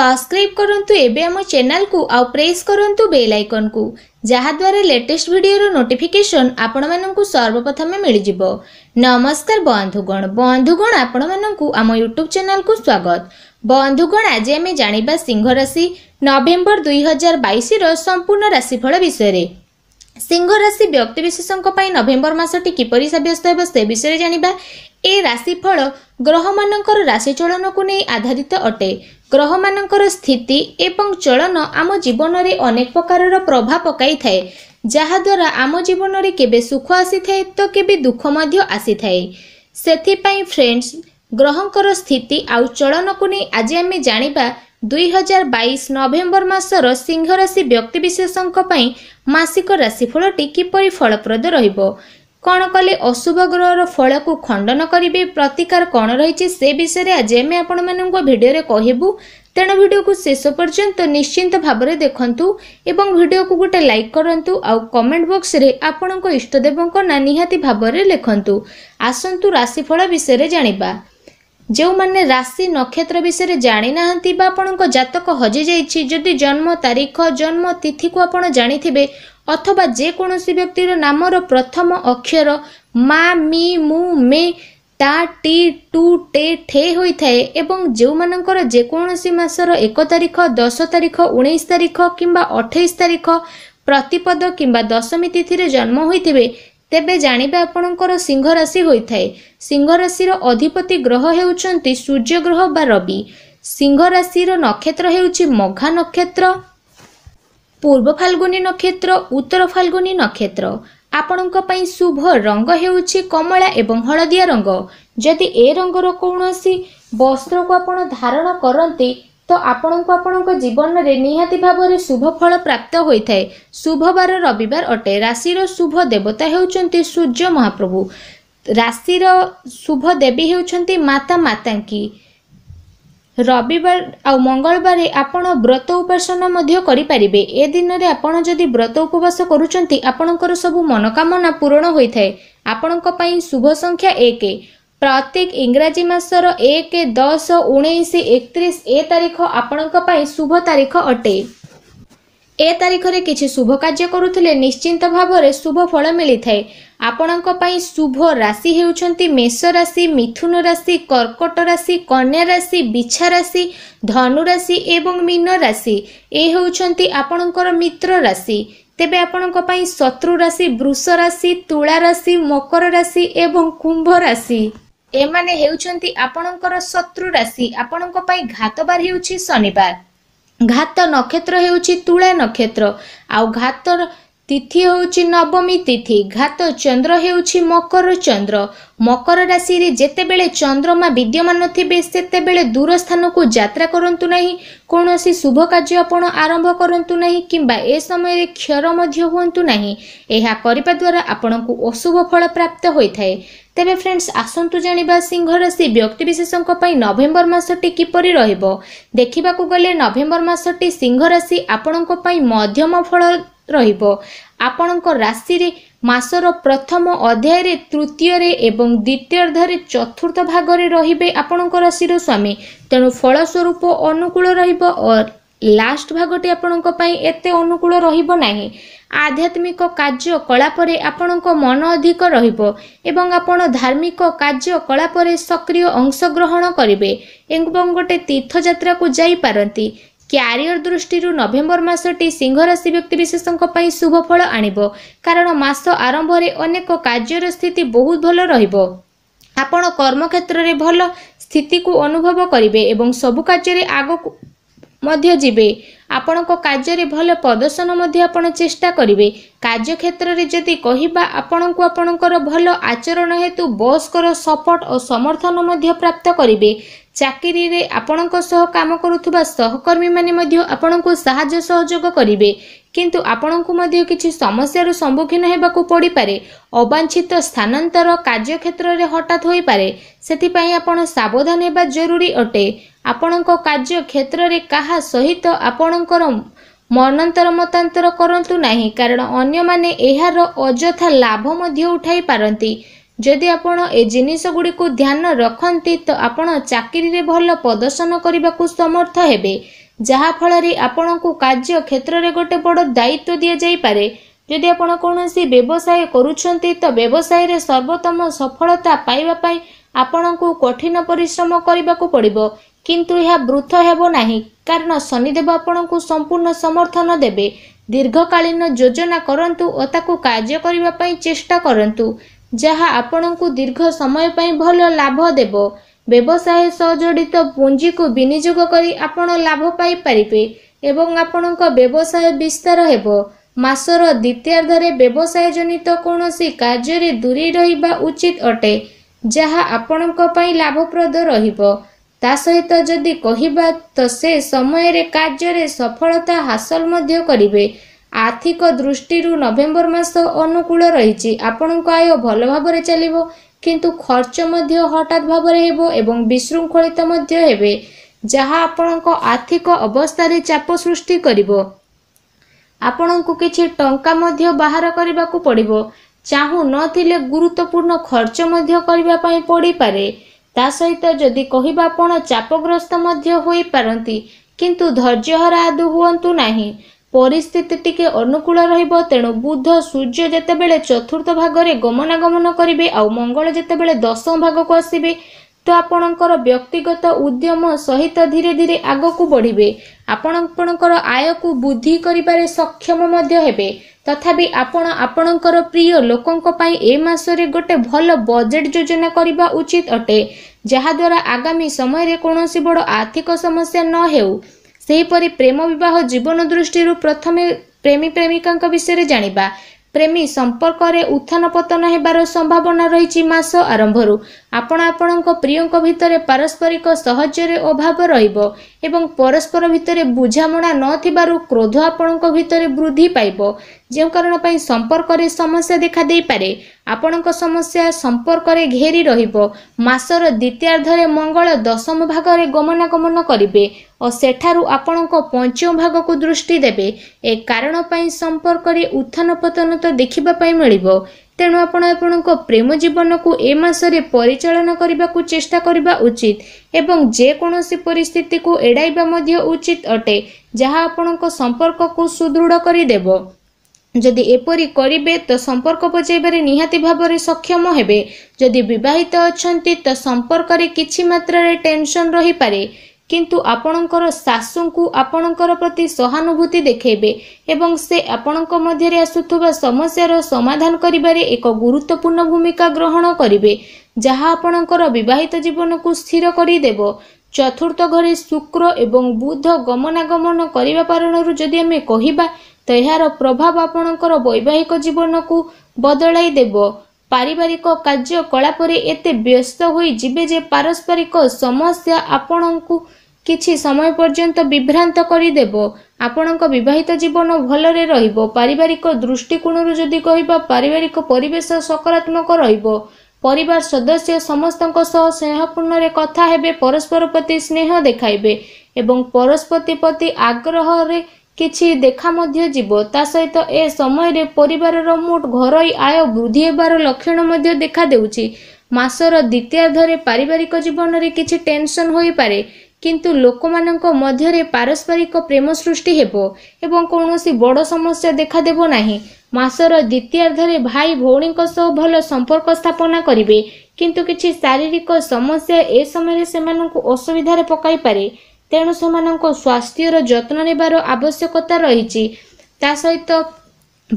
subscribe करूँ एवं channel को आ प्रेस करूँ बेल आइकन को जहाद्वारा लेटेस्ट भिडर नोटिफिकेसन आपण मानक सर्वप्रथमें मिलजिव नमस्कार बंधुगण बंधुगण आपण मानक आम यूट्यूब चेल को स्वागत बंधुगण आज आम जाणी सिंह राशि नभेम्बर दुई हजार बैस संपूर्ण राशिफल विषय सिंह राशि व्यक्तिशेषों पर नभेम्बर मसटी किपर सब्यस्त हो से विषय जाणी ए राशिफल ग्रह मानक राशिचलन को नहीं आधारित अटे ଗ୍ରହମାନଙ୍କର ସ୍ଥିତି ଏବଂ ଚଳନ ଆମ ଜୀବନରେ ଅନେକ ପ୍ରକାରର ପ୍ରଭାବ ପକାଇଥାଏ ଯାହାଦ୍ୱାରା ଆମ ଜୀବନରେ କେବେ ସୁଖ ଆସିଥାଏ ତ କେବେ ଦୁଃଖ ମଧ୍ୟ ଆସିଥାଏ ସେଥିପାଇଁ ଫ୍ରେଣ୍ଡସ୍ ଗ୍ରହଙ୍କର ସ୍ଥିତି ଆଉ ଚଳନକୁ ନେଇ ଆଜି ଆମେ ଜାଣିବା ଦୁଇହଜାର ବାଇଶ ନଭେମ୍ବର ମାସର ସିଂହରାଶି ବ୍ୟକ୍ତିବିଶେଷଙ୍କ ପାଇଁ ମାସିକ ରାଶିଫଳଟି କିପରି ଫଳପ୍ରଦ ରହିବ କ'ଣ କଲେ ଅଶୁଭ ଗ୍ରହର ଫଳକୁ ଖଣ୍ଡନ କରିବେ ପ୍ରତିକାର କ'ଣ ରହିଛି ସେ ବିଷୟରେ ଆଜି ଆମେ ଆପଣମାନଙ୍କ ଭିଡ଼ିଓରେ କହିବୁ ତେଣୁ ଭିଡ଼ିଓକୁ ଶେଷ ପର୍ଯ୍ୟନ୍ତ ନିଶ୍ଚିନ୍ତ ଭାବରେ ଦେଖନ୍ତୁ ଏବଂ ଭିଡ଼ିଓକୁ ଗୋଟେ ଲାଇକ୍ କରନ୍ତୁ ଆଉ କମେଣ୍ଟ ବକ୍ସରେ ଆପଣଙ୍କ ଇଷ୍ଟଦେବଙ୍କ ନାଁ ନିହାତି ଭାବରେ ଲେଖନ୍ତୁ ଆସନ୍ତୁ ରାଶିଫଳ ବିଷୟରେ ଜାଣିବା ଯେଉଁମାନେ ରାଶି ନକ୍ଷତ୍ର ବିଷୟରେ ଜାଣିନାହାନ୍ତି ବା ଆପଣଙ୍କ ଜାତକ ହଜିଯାଇଛି ଯଦି ଜନ୍ମ ତାରିଖ ଜନ୍ମ ତିଥିକୁ ଆପଣ ଜାଣିଥିବେ ଅଥବା ଯେକୌଣସି ବ୍ୟକ୍ତିର ନାମର ପ୍ରଥମ ଅକ୍ଷର ମା ମି ମୁଁ ମେ ତା ଟି ଟୁ ଟେ ଠେ ହୋଇଥାଏ ଏବଂ ଯେଉଁମାନଙ୍କର ଯେକୌଣସି ମାସର ଏକ ତାରିଖ ଦଶ ତାରିଖ ଉଣେଇଶ ତାରିଖ କିମ୍ବା ଅଠେଇଶ ତାରିଖ ପ୍ରତିପଦ କିମ୍ବା ଦଶମୀ ତିଥିରେ ଜନ୍ମ ହୋଇଥିବେ ତେବେ ଜାଣିବେ ଆପଣଙ୍କର ସିଂହ ରାଶି ହୋଇଥାଏ ସିଂହ ରାଶିର ଅଧିପତି ଗ୍ରହ ହେଉଛନ୍ତି ସୂର୍ଯ୍ୟଗ୍ରହ ବା ରବି ସିଂହ ରାଶିର ନକ୍ଷତ୍ର ହେଉଛି ମଘା ନକ୍ଷତ୍ର পূর্ব ফাল্ଗୁনী ନକ୍ଷତ୍ର ଉତ୍ତର ଫାଲ୍ଗୁନୀ ନକ୍ଷତ୍ର ଆପଣଙ୍କ ପାଇଁ ଶୁଭ ରଙ୍ଗ ହେଉଛି କମଳା ଏବଂ ହଳଦିଆ ରଙ୍ଗ ଯଦି ଏ ରଙ୍ଗର କୌଣସି ବସ୍ତ୍ରକୁ ଆପଣ ଧାରଣ କରନ୍ତି ତ ଆପଣଙ୍କୁ ଆପଣଙ୍କ ଜୀବନରେ ନିହାତି ଭାବରେ ଶୁଭ ଫଳ ପ୍ରାପ୍ତ ହୋଇଥାଏ ଶୁଭବାର ରବିବାର ଅଟେ ରାଶିର ଶୁଭ ଦେବତା ହେଉଛନ୍ତି ସୂର୍ଯ୍ୟ ମହାପ୍ରଭୁ ରାଶିର ଶୁଭ ଦେବୀ ହେଉଛନ୍ତି ମାତା ମାତାଙ୍କି ରବିବାର ଆଉ ମଙ୍ଗଳବାରରେ ଆପଣ ବ୍ରତ ଉପାସନ ମଧ୍ୟ କରିପାରିବେ ଏ ଦିନରେ ଆପଣ ଯଦି ବ୍ରତ ଉପବାସ କରୁଛନ୍ତି ଆପଣଙ୍କର ସବୁ ମନୋକାମନା ପୂରଣ ହୋଇଥାଏ ଆପଣଙ୍କ ପାଇଁ ଶୁଭ ସଂଖ୍ୟା ଏକ ପ୍ରତ୍ୟେକ ଇଂରାଜୀ ମାସର ଏକ ଦଶ ଉଣେଇଶ ଏକତିରିଶ ଏ ତାରିଖ ଆପଣଙ୍କ ପାଇଁ ଶୁଭ ତାରିଖ ଅଟେ ଏ ତାରିଖରେ କିଛି ଶୁଭ କାର୍ଯ୍ୟ କରୁଥିଲେ ନିଶ୍ଚିନ୍ତ ଭାବରେ ଶୁଭ ଫଳ ମିଳିଥାଏ ଆପଣଙ୍କ ପାଇଁ ଶୁଭ ରାଶି ହେଉଛନ୍ତି ମେଷ ରାଶି ମିଥୁନ ରାଶି କର୍କଟ ରାଶି କନ୍ୟା ରାଶି ବିଛା ରାଶି ଧନୁ ରାଶି ଏବଂ ମୀନ ରାଶି ଏ ହେଉଛନ୍ତି ଆପଣଙ୍କର ମିତ୍ର ରାଶି ତେବେ ଆପଣଙ୍କ ପାଇଁ ଶତ୍ରୁ ରାଶି ବୃଷ ରାଶି ତୁଳା ରାଶି ମକର ରାଶି ଏବଂ କୁମ୍ଭ ରାଶି ଏମାନେ ହେଉଛନ୍ତି ଆପଣଙ୍କର ଶତ୍ରୁ ରାଶି ଆପଣଙ୍କ ପାଇଁ ଘାତବାର ହେଉଛି ଶନିବାର ଘାତ ନକ୍ଷତ୍ର ହେଉଛି ତୁଳା ନକ୍ଷତ୍ର ଆଉ ଘାତ তিথি ହେଉଛି ନବମୀ ତିଥି ଘାତ ଚନ୍ଦ୍ର ହେଉଛି ମକର ଚନ୍ଦ୍ର ମକର ରାଶିରେ ଯେତେବେଳେ ଚନ୍ଦ୍ରମା ବିଦ୍ୟମାନ ଥିବେ ସେତେବେଳେ ଦୂର ସ୍ଥାନକୁ ଯାତ୍ରା କରନ୍ତୁ ନାହିଁ କୌଣସି ଶୁଭ କାର୍ଯ୍ୟ ଆପଣ ଆରମ୍ଭ କରନ୍ତୁ ନାହିଁ କିମ୍ବା ଏ ସମୟରେ କ୍ଷର ମଧ୍ୟ ହୁଅନ୍ତୁ ନାହିଁ ଏହା କରିବା ଦ୍ୱାରା ଆପଣଙ୍କୁ ଅଶୁଭ ଫଳ ପ୍ରାପ୍ତ ହୋଇଥାଏ ତେବେ ଫ୍ରେଣ୍ଡସ୍ ଆସନ୍ତୁ ଜାଣିବା ସିଂହ ରାଶି ବ୍ୟକ୍ତିବିଶେଷଙ୍କ ପାଇଁ ନଭେମ୍ବର ମାସଟି କିପରି ରହିବ ଦେଖିବାକୁ ଗଲେ ନଭେମ୍ବର ମାସଟି ସିଂହ ରାଶି ଆପଣଙ୍କ ପାଇଁ ମଧ୍ୟମ ଫଳ ରହିବ ଆପଣଙ୍କ ରାଶିରେ ମାସର ପ୍ରଥମ ଅଧ୍ୟାୟରେ ତୃତୀୟରେ ଏବଂ ଦ୍ୱିତୀୟାର୍ଦ୍ଧରେ ଚତୁର୍ଥ ଭାଗରେ ରହିବେ ଆପଣଙ୍କ ରାଶିର ସ୍ୱାମୀ ତେଣୁ ଫଳସ୍ୱରୂପ ଅନୁକୂଳ ରହିବ ଓ ଲାଷ୍ଟ ଭାଗଟି ଆପଣଙ୍କ ପାଇଁ ଏତେ ଅନୁକୂଳ ରହିବ ନାହିଁ ଆଧ୍ୟାତ୍ମିକ କାର୍ଯ୍ୟ କଳାପରେ ଆପଣଙ୍କ ମନ ଅଧିକ ରହିବ ଏବଂ ଆପଣ ଧାର୍ମିକ କାର୍ଯ୍ୟ କଳାପରେ ସକ୍ରିୟ ଅଂଶଗ୍ରହଣ କରିବେ ଏବଂ ଗୋଟେ ତୀର୍ଥଯାତ୍ରାକୁ ଯାଇପାରନ୍ତି କ୍ୟାରିୟର ଦୃଷ୍ଟିରୁ ନଭେମ୍ବର ମାସଟି ସିଂହରାଶି ବ୍ୟକ୍ତିବିଶେଷଙ୍କ ପାଇଁ ଶୁଭଫଳ ଆଣିବ କାରଣ ମାସ ଆରମ୍ଭରେ ଅନେକ କାର୍ଯ୍ୟର ସ୍ଥିତି ବହୁତ ଭଲ ରହିବ ଆପଣ କର୍ମକ୍ଷେତ୍ରରେ ଭଲ ସ୍ଥିତିକୁ ଅନୁଭବ କରିବେ ଏବଂ ସବୁ କାର୍ଯ୍ୟରେ ଆଗକୁ ମଧ୍ୟ ଯିବେ ଆପଣଙ୍କ କାର୍ଯ୍ୟରେ ଭଲ ପ୍ରଦର୍ଶନ ମଧ୍ୟ ଆପଣ ଚେଷ୍ଟା କରିବେ କାର୍ଯ୍ୟକ୍ଷେତ୍ରରେ ଯଦି କହିବା ଆପଣଙ୍କୁ ଆପଣଙ୍କର ଭଲ ଆଚରଣ ହେତୁ ବସ୍ଙ୍କର ସପୋର୍ଟ ଓ ସମର୍ଥନ ମଧ୍ୟ ପ୍ରାପ୍ତ କରିବେ ଚାକିରିରେ ଆପଣଙ୍କ ସହ କାମ କରୁଥିବା ସହକର୍ମୀମାନେ ମଧ୍ୟ ଆପଣଙ୍କୁ ସାହାଯ୍ୟ ସହଯୋଗ କରିବେ କିନ୍ତୁ ଆପଣଙ୍କୁ ମଧ୍ୟ କିଛି ସମସ୍ୟାର ସମ୍ମୁଖୀନ ହେବାକୁ ପଡ଼ିପାରେ ଅବାଞ୍ଛିତ ସ୍ଥାନାନ୍ତର କାର୍ଯ୍ୟକ୍ଷେତ୍ରରେ ହଠାତ୍ ହୋଇପାରେ ସେଥିପାଇଁ ଆପଣ ସାବଧାନ ହେବା ଜରୁରୀ ଅଟେ ଆପଣଙ୍କ କାର୍ଯ୍ୟକ୍ଷେତ୍ରରେ କାହା ସହିତ ଆପଣଙ୍କର ମନାନ୍ତର ମତାନ୍ତର କରନ୍ତୁ ନାହିଁ କାରଣ ଅନ୍ୟମାନେ ଏହାର ଅଯଥା ଲାଭ ମଧ୍ୟ ଉଠାଇ ପାରନ୍ତି ଯଦି ଆପଣ ଏ ଜିନିଷ ଗୁଡ଼ିକୁ ଧ୍ୟାନ ରଖନ୍ତି ତ ଆପଣ ଚାକିରିରେ ଭଲ ପ୍ରଦର୍ଶନ କରିବାକୁ ସମର୍ଥ ହେବେ ଯାହାଫଳରେ ଆପଣଙ୍କୁ କାର୍ଯ୍ୟକ୍ଷେତ୍ରରେ ଗୋଟେ ବଡ଼ ଦାୟିତ୍ୱ ଦିଆଯାଇପାରେ ଯଦି ଆପଣ କୌଣସି ବ୍ୟବସାୟ କରୁଛନ୍ତି ତ ବ୍ୟବସାୟରେ ସର୍ବୋତ୍ତମ ସଫଳତା ପାଇବା ପାଇଁ ଆପଣଙ୍କୁ କଠିନ ପରିଶ୍ରମ କରିବାକୁ ପଡ଼ିବ କିନ୍ତୁ ଏହା ବୃଥ ହେବ ନାହିଁ କାରଣ ଶନିଦେବ ଆପଣଙ୍କୁ ସମ୍ପୂର୍ଣ୍ଣ ସମର୍ଥନ ଦେବେ ଦୀର୍ଘକାଳୀନ ଯୋଜନା କରନ୍ତୁ ଓ ତାକୁ କାର୍ଯ୍ୟ କରିବା ପାଇଁ ଚେଷ୍ଟା କରନ୍ତୁ ଯାହା ଆପଣଙ୍କୁ ଦୀର୍ଘ ସମୟ ପାଇଁ ଭଲ ଲାଭ ଦେବ ବ୍ୟବସାୟ ସହ ଜଡ଼ିତ ପୁଞ୍ଜିକୁ ବିନିଯୋଗ କରି ଆପଣ ଲାଭ ପାଇପାରିବେ ଏବଂ ଆପଣଙ୍କ ବ୍ୟବସାୟ ବିସ୍ତାର ହେବ ମାସର ଦ୍ୱିତୀୟାର୍ଦ୍ଧରେ ବ୍ୟବସାୟ ଜନିତ କୌଣସି କାର୍ଯ୍ୟରେ ଦୂରେଇ ରହିବା ଉଚିତ ଅଟେ ଯାହା ଆପଣଙ୍କ ପାଇଁ ଲାଭପ୍ରଦ ରହିବ ତା ସହିତ ଯଦି କହିବା ତ ସେ ସମୟରେ କାର୍ଯ୍ୟରେ ସଫଳତା ହାସଲ ମଧ୍ୟ କରିବେ ଆର୍ଥିକ ଦୃଷ୍ଟିରୁ ନଭେମ୍ବର ମାସ ଅନୁକୂଳ ରହିଛି ଆପଣଙ୍କ ଆୟ ଭଲ ଭାବରେ ଚାଲିବ କିନ୍ତୁ ଖର୍ଚ୍ଚ ମଧ୍ୟ ହଠାତ୍ ଭାବରେ ହେବ ଏବଂ ବିଶୃଙ୍ଖଳିତ ମଧ୍ୟ ହେବେ ଯାହା ଆପଣଙ୍କ ଆର୍ଥିକ ଅବସ୍ଥାରେ ଚାପ ସୃଷ୍ଟି କରିବ ଆପଣଙ୍କୁ କିଛି ଟଙ୍କା ମଧ୍ୟ ବାହାର କରିବାକୁ ପଡ଼ିବ ଚାହୁଁ ନଥିଲେ ଗୁରୁତ୍ୱପୂର୍ଣ୍ଣ ଖର୍ଚ୍ଚ ମଧ୍ୟ କରିବା ପାଇଁ ପଡ଼ିପାରେ ତା ସହିତ ଯଦି କହିବା ଆପଣ ଚାପଗ୍ରସ୍ତ ମଧ୍ୟ ହୋଇପାରନ୍ତି କିନ୍ତୁ ଧୈର୍ଯ୍ୟହରା ଆଦୌ ହୁଅନ୍ତୁ ନାହିଁ ପରିସ୍ଥିତି ଟିକେ ଅନୁକୂଳ ରହିବ ତେଣୁ ବୁଦ୍ଧ ସୂର୍ଯ୍ୟ ଯେତେବେଳେ ଚତୁର୍ଥ ଭାଗରେ ଗମନାଗମନ କରିବେ ଆଉ ମଙ୍ଗଳ ଯେତେବେଳେ ଦଶମ ଭାଗକୁ ଆସିବେ ତ ଆପଣଙ୍କର ବ୍ୟକ୍ତିଗତ ଉଦ୍ୟମ ସହିତ ଧୀରେ ଧୀରେ ଆଗକୁ ବଢ଼ିବେ ଆପଣ ଆପଣଙ୍କର ଆୟକୁ ବୃଦ୍ଧି କରିବାରେ ସକ୍ଷମ ମଧ୍ୟ ହେବେ ତଥାପି ଆପଣ ଆପଣଙ୍କର ପ୍ରିୟ ଲୋକଙ୍କ ପାଇଁ ଏ ମାସରେ ଗୋଟେ ଭଲ ବଜେଟ୍ ଯୋଜନା କରିବା ଉଚିତ ଅଟେ ଯାହାଦ୍ୱାରା ଆଗାମୀ ସମୟରେ କୌଣସି ବଡ଼ ଆର୍ଥିକ ସମସ୍ୟା ନ ହେଉ ସେହିପରି ପ୍ରେମ ବିବାହ ଜୀବନ ଦୃଷ୍ଟିରୁ ପ୍ରଥମେ ପ୍ରେମୀ ପ୍ରେମିକାଙ୍କ ବିଷୟରେ ଜାଣିବା ପ୍ରେମୀ ସମ୍ପର୍କରେ ଉତ୍ଥାନ ପତନ ହେବାର ସମ୍ଭାବନା ରହିଛି ମାସ ଆରମ୍ଭରୁ ଆପଣ ଆପଣଙ୍କ ପ୍ରିୟଙ୍କ ଭିତରେ ପାରସ୍ପରିକ ସହଜରେ ଅଭାବ ରହିବ ଏବଂ ପରସ୍ପର ଭିତରେ ବୁଝାମଣା ନଥିବାରୁ କ୍ରୋଧ ଆପଣଙ୍କ ଭିତରେ ବୃଦ୍ଧି ପାଇବ ଯେଉଁ କାରଣ ପାଇଁ ସମ୍ପର୍କରେ ସମସ୍ୟା ଦେଖାଦେଇପାରେ ଆପଣଙ୍କ ସମସ୍ୟା ସମ୍ପର୍କରେ ଘେରି ରହିବ ମାସର ଦ୍ୱିତୀୟାର୍ଦ୍ଧରେ ମଙ୍ଗଳ ଦଶମ ଭାଗରେ ଗମନାଗମନ କରିବେ ଓ ସେଠାରୁ ଆପଣଙ୍କ ପଞ୍ଚମ ଭାଗକୁ ଦୃଷ୍ଟି ଦେବେ ଏ କାରଣ ପାଇଁ ସମ୍ପର୍କରେ ଉତ୍ଥାନ ପତନ ତ ଦେଖିବା ପାଇଁ ମିଳିବ ତେଣୁ ଆପଣ ଆପଣଙ୍କ ପ୍ରେମ ଜୀବନକୁ ଏ ମାସରେ ପରିଚାଳନା କରିବାକୁ ଚେଷ୍ଟା କରିବା ଉଚିତ ଏବଂ ଯେକୌଣସି ପରିସ୍ଥିତିକୁ ଏଡ଼ାଇବା ମଧ୍ୟ ଉଚିତ ଅଟେ ଯାହା ଆପଣଙ୍କ ସମ୍ପର୍କକୁ ସୁଦୃଢ଼ କରିଦେବ ଯଦି ଏପରି କରିବେ ତ ସମ୍ପର୍କ ବଜାଇବାରେ ନିହାତି ଭାବରେ ସକ୍ଷମ ହେବେ ଯଦି ବିବାହିତ ଅଛନ୍ତି ତ ସମ୍ପର୍କରେ କିଛି ମାତ୍ରାରେ ଟେନସନ୍ ରହିପାରେ କିନ୍ତୁ ଆପଣଙ୍କର ଶାଶୁଙ୍କୁ ଆପଣଙ୍କର ପ୍ରତି ସହାନୁଭୂତି ଦେଖେଇବେ ଏବଂ ସେ ଆପଣଙ୍କ ମଧ୍ୟରେ ଆସୁଥିବା ସମସ୍ୟାର ସମାଧାନ କରିବାରେ ଏକ ଗୁରୁତ୍ୱପୂର୍ଣ୍ଣ ଭୂମିକା ଗ୍ରହଣ କରିବେ ଯାହା ଆପଣଙ୍କର ବିବାହିତ ଜୀବନକୁ ସ୍ଥିର କରିଦେବ ଚତୁର୍ଥ ଘରେ ଶୁକ୍ର ଏବଂ ବୁଦ୍ଧ ଗମନାଗମନ କରିବା କାରଣରୁ ଯଦି ଆମେ କହିବା ତ ଏହାର ପ୍ରଭାବ ଆପଣଙ୍କର ବୈବାହିକ ଜୀବନକୁ ବଦଳାଇ ଦେବ ପାରିବାରିକ କାର୍ଯ୍ୟକଳାପରେ ଏତେ ବ୍ୟସ୍ତ ହୋଇଯିବେ ଯେ ପାରସ୍ପରିକ ସମସ୍ୟା ଆପଣଙ୍କୁ କିଛି ସମୟ ପର୍ଯ୍ୟନ୍ତ ବିଭ୍ରାନ୍ତ କରିଦେବ ଆପଣଙ୍କ ବିବାହିତ ଜୀବନ ଭଲରେ ରହିବ ପାରିବାରିକ ଦୃଷ୍ଟିକୋଣରୁ ଯଦି କହିବା ପାରିବାରିକ ପରିବେଶ ସକାରାତ୍ମକ ରହିବ ପରିବାର ସଦସ୍ୟ ସମସ୍ତଙ୍କ ସହ ସ୍ନେହପୂର୍ଣ୍ଣରେ କଥା ହେବେ ପରସ୍ପର ପ୍ରତି ସ୍ନେହ ଦେଖାଇବେ ଏବଂ ପରସ୍ପତି ପ୍ରତି ଆଗ୍ରହରେ କିଛି ଦେଖା ମଧ୍ୟ ଯିବ ତା ସହିତ ଏ ସମୟରେ ପରିବାରର ମୋଟ ଘରୋଇ ଆୟ ବୃଦ୍ଧି ହେବାର ଲକ୍ଷଣ ମଧ୍ୟ ଦେଖାଦେଉଛି ମାସର ଦ୍ୱିତୀୟାର୍ଦ୍ଧରେ ପାରିବାରିକ ଜୀବନରେ କିଛି ଟେନସନ୍ ହୋଇପାରେ କିନ୍ତୁ ଲୋକମାନଙ୍କ ମଧ୍ୟରେ ପାରସ୍ପରିକ ପ୍ରେମ ସୃଷ୍ଟି ହେବ ଏବଂ କୌଣସି ବଡ଼ ସମସ୍ୟା ଦେଖାଦେବ ନାହିଁ ମାସର ଦ୍ୱିତୀୟାର୍ଦ୍ଧରେ ଭାଇ ଭଉଣୀଙ୍କ ସହ ଭଲ ସମ୍ପର୍କ ସ୍ଥାପନା କରିବେ କିନ୍ତୁ କିଛି ଶାରୀରିକ ସମସ୍ୟା ଏ ସମୟରେ ସେମାନଙ୍କୁ ଅସୁବିଧାରେ ପକାଇପାରେ ତେଣୁ ସେମାନଙ୍କ ସ୍ୱାସ୍ଥ୍ୟର ଯତ୍ନ ନେବାର ଆବଶ୍ୟକତା ରହିଛି ତା ସହିତ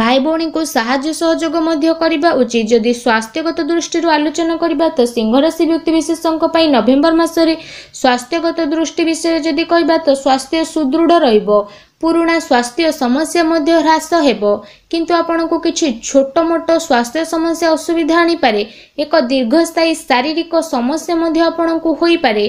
ଭାଇ ଭଉଣୀଙ୍କୁ ସାହାଯ୍ୟ ସହଯୋଗ ମଧ୍ୟ କରିବା ଉଚିତ ଯଦି ସ୍ୱାସ୍ଥ୍ୟଗତ ଦୃଷ୍ଟିରୁ ଆଲୋଚନା କରିବା ତ ସିଂହରାଶି ବ୍ୟକ୍ତିବିଶେଷଙ୍କ ପାଇଁ ନଭେମ୍ବର ମାସରେ ସ୍ୱାସ୍ଥ୍ୟଗତ ଦୃଷ୍ଟି ବିଷୟରେ ଯଦି କହିବା ତ ସ୍ୱାସ୍ଥ୍ୟ ସୁଦୃଢ଼ ରହିବ ପୁରୁଣା ସ୍ୱାସ୍ଥ୍ୟ ସମସ୍ୟା ମଧ୍ୟ ହ୍ରାସ ହେବ କିନ୍ତୁ ଆପଣଙ୍କୁ କିଛି ଛୋଟ ମୋଟ ସ୍ୱାସ୍ଥ୍ୟ ସମସ୍ୟା ଅସୁବିଧା ଆଣିପାରେ ଏକ ଦୀର୍ଘସ୍ଥାୟୀ ଶାରୀରିକ ସମସ୍ୟା ମଧ୍ୟ ଆପଣଙ୍କୁ ହୋଇପାରେ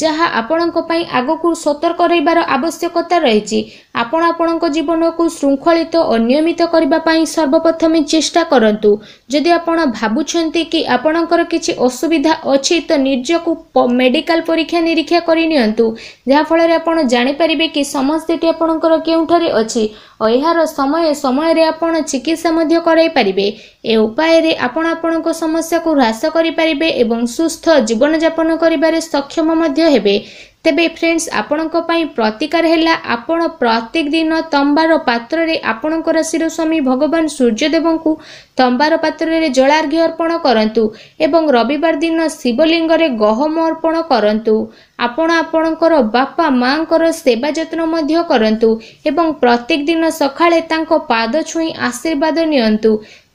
ଯାହା ଆପଣଙ୍କ ପାଇଁ ଆଗକୁ ସତର୍କ ରହିବାର ଆବଶ୍ୟକତା ରହିଛି ଆପଣ ଆପଣଙ୍କ ଜୀବନକୁ ଶୃଙ୍ଖଳିତ ଅନିୟମିତ କରିବା ପାଇଁ ସର୍ବପ୍ରଥମେ ଚେଷ୍ଟା କରନ୍ତୁ ଯଦି ଆପଣ ଭାବୁଛନ୍ତି କି ଆପଣଙ୍କର କିଛି ଅସୁବିଧା ଅଛି ତ ନିଜକୁ ମେଡ଼ିକାଲ ପରୀକ୍ଷା ନିରୀକ୍ଷା କରିନିଅନ୍ତୁ ଯାହାଫଳରେ ଆପଣ ଜାଣିପାରିବେ କି ସମସ୍ତଟି ଆପଣଙ୍କର କେଉଁଠାରେ ଅଛି ଆଉ ଏହାର ସମୟ ସମୟରେ ଆପଣ ଚିକିତ୍ସା ମଧ୍ୟ କରାଇପାରିବେ ଏ ଉପାୟରେ ଆପଣ ଆପଣଙ୍କ ସମସ୍ୟାକୁ ହ୍ରାସ କରିପାରିବେ ଏବଂ ସୁସ୍ଥ ଜୀବନଯାପନ କରିବାରେ ସକ୍ଷମ ମଧ୍ୟ ହେବେ ତେବେ ଫ୍ରେଣ୍ଡସ୍ ଆପଣଙ୍କ ପାଇଁ ପ୍ରତିକାର ହେଲା ଆପଣ ପ୍ରତ୍ୟେକ ଦିନ ତମ୍ବାର ପାତ୍ରରେ ଆପଣଙ୍କ ରାଶିର ସ୍ୱାମୀ ଭଗବାନ ସୂର୍ଯ୍ୟଦେବଙ୍କୁ ତମ୍ବାର ପାତ୍ରରେ ଜଳାର୍ଘ୍ୟ ଅର୍ପଣ କରନ୍ତୁ ଏବଂ ରବିବାର ଦିନ ଶିବଲିଙ୍ଗରେ ଗହମ ଅର୍ପଣ କରନ୍ତୁ ଆପଣ ଆପଣଙ୍କର ବାପା ମାଆଙ୍କର ସେବା ଯତ୍ନ ମଧ୍ୟ କରନ୍ତୁ ଏବଂ ପ୍ରତ୍ୟେକ ଦିନ ସକାଳେ ତାଙ୍କ ପାଦ ଛୁଇଁ ଆଶୀର୍ବାଦ ନିଅନ୍ତୁ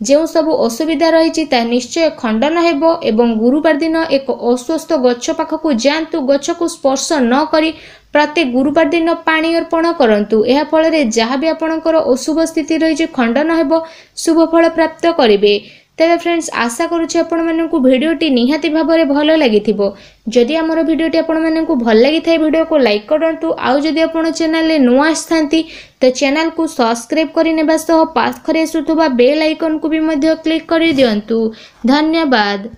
ଯେଉଁ ସବୁ ଅସୁବିଧା ରହିଛି ତାହା ନିଶ୍ଚୟ ଖଣ୍ଡନ ହେବ ଏବଂ ଗୁରୁବାର ଦିନ ଏକ ଅସ୍ୱସ୍ଥ ଗଛ ପାଖକୁ ଯାଆନ୍ତୁ ଗଛକୁ ସ୍ପର୍ଶ ନ କରି ପ୍ରତ୍ୟେକ ଗୁରୁବାର ଦିନ ପାଣି ଅର୍ପଣ କରନ୍ତୁ ଏହା ଫଳରେ ଯାହା ବି ଆପଣଙ୍କର ଅଶୁଭ ସ୍ଥିତି ରହିଛି ଖଣ୍ଡନ ହେବ ଶୁଭ ଫଳ ପ୍ରାପ୍ତ କରିବେ ତେବେ ଫ୍ରେଣ୍ଡସ୍ ଆଶା କରୁଛି ଆପଣମାନଙ୍କୁ ଭିଡ଼ିଓଟି ନିହାତି ଭାବରେ ଭଲ ଲାଗିଥିବ ଯଦି ଆମର ଭିଡ଼ିଓଟି ଆପଣମାନଙ୍କୁ ଭଲ ଲାଗିଥାଏ ଭିଡ଼ିଓକୁ ଲାଇକ୍ କରନ୍ତୁ ଆଉ ଯଦି ଆପଣ ଚ୍ୟାନେଲରେ ନୂଆ ଆସିଥାନ୍ତି ତ ଚ୍ୟାନେଲକୁ ସବସ୍କ୍ରାଇବ୍ କରିନେବା ସହ ପାଖରେ ଆସୁଥିବା ବେଲ୍ ଆଇକନ୍କୁ ବି ମଧ୍ୟ କ୍ଲିକ୍ କରିଦିଅନ୍ତୁ ଧନ୍ୟବାଦ